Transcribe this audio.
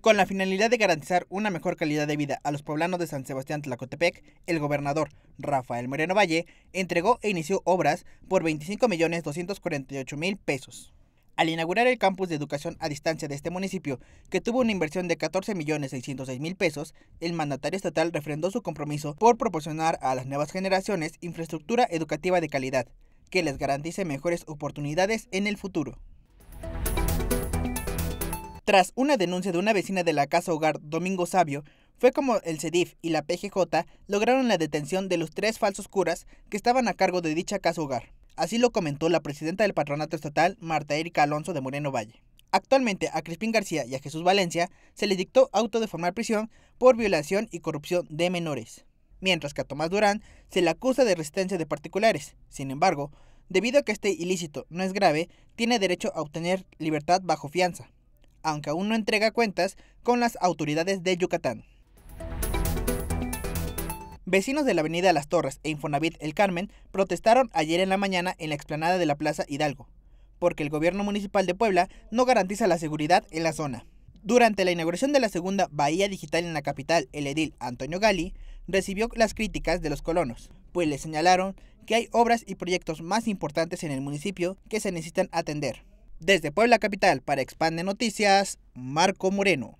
Con la finalidad de garantizar una mejor calidad de vida a los poblanos de San Sebastián Tlacotepec, el gobernador Rafael Moreno Valle entregó e inició obras por 25 millones 248 mil pesos. Al inaugurar el campus de educación a distancia de este municipio, que tuvo una inversión de 14 millones 606 mil pesos, el mandatario estatal refrendó su compromiso por proporcionar a las nuevas generaciones infraestructura educativa de calidad, que les garantice mejores oportunidades en el futuro. Tras una denuncia de una vecina de la casa hogar Domingo Sabio, fue como el CEDIF y la PGJ lograron la detención de los tres falsos curas que estaban a cargo de dicha casa hogar. Así lo comentó la presidenta del patronato estatal, Marta Erika Alonso de Moreno Valle. Actualmente a Crispín García y a Jesús Valencia se les dictó auto de formal prisión por violación y corrupción de menores, mientras que a Tomás Durán se le acusa de resistencia de particulares. Sin embargo, debido a que este ilícito no es grave, tiene derecho a obtener libertad bajo fianza aunque aún no entrega cuentas con las autoridades de Yucatán. Vecinos de la avenida Las Torres e Infonavit El Carmen protestaron ayer en la mañana en la explanada de la Plaza Hidalgo, porque el gobierno municipal de Puebla no garantiza la seguridad en la zona. Durante la inauguración de la segunda Bahía Digital en la capital, el edil Antonio Gali recibió las críticas de los colonos, pues le señalaron que hay obras y proyectos más importantes en el municipio que se necesitan atender. Desde Puebla Capital para Expande Noticias, Marco Moreno.